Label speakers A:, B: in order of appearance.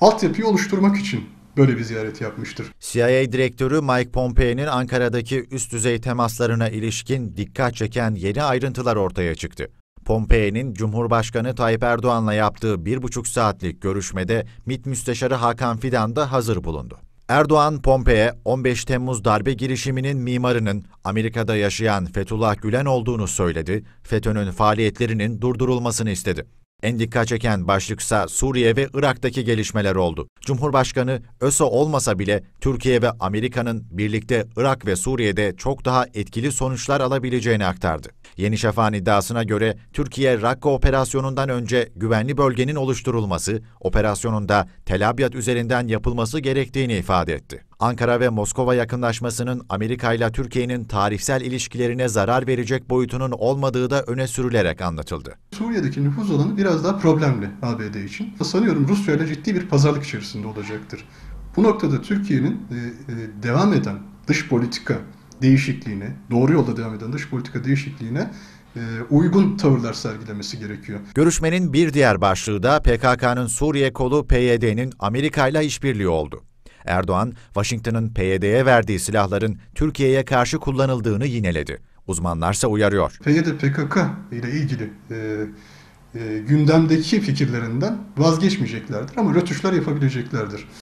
A: altyapıyı oluşturmak için böyle bir ziyaret yapmıştır.
B: CIA direktörü Mike Pompeo'nun Ankara'daki üst düzey temaslarına ilişkin dikkat çeken yeni ayrıntılar ortaya çıktı. Pompeo'nun Cumhurbaşkanı Tayyip Erdoğan'la yaptığı bir buçuk saatlik görüşmede MİT Müsteşarı Hakan Fidan da hazır bulundu. Erdoğan, Pompe'ye 15 Temmuz darbe girişiminin mimarının Amerika'da yaşayan Fethullah Gülen olduğunu söyledi, FETÖ'nün faaliyetlerinin durdurulmasını istedi. En dikkat çeken başlıksa Suriye ve Irak'taki gelişmeler oldu. Cumhurbaşkanı ÖSO olmasa bile Türkiye ve Amerika'nın birlikte Irak ve Suriye'de çok daha etkili sonuçlar alabileceğini aktardı. Yeni Şafak'ın iddiasına göre Türkiye Rakka operasyonundan önce güvenli bölgenin oluşturulması, operasyonunda Tel Abyad üzerinden yapılması gerektiğini ifade etti. Ankara ve Moskova yakınlaşmasının Amerika ile Türkiye'nin tarihsel ilişkilerine zarar verecek boyutunun olmadığı da öne sürülerek anlatıldı.
A: Suriye'deki nüfuz alanı biraz daha problemli ABD için. Sanıyorum Rusya ile ciddi bir pazarlık içerisinde olacaktır. Bu noktada Türkiye'nin e, e, devam eden dış politika değişikliğine, doğru yolda devam eden dış politika değişikliğine e, uygun tavırlar sergilemesi gerekiyor.
B: Görüşmenin bir diğer başlığı da PKK'nın Suriye kolu PYD'nin Amerika ile işbirliği oldu. Erdoğan, Washington'ın PYD'ye verdiği silahların Türkiye'ye karşı kullanıldığını yineledi. Uzmanlarsa uyarıyor.
A: PYD PKK ile ilgili e, e, gündemdeki fikirlerinden vazgeçmeyeceklerdir ama rötuşlar yapabileceklerdir.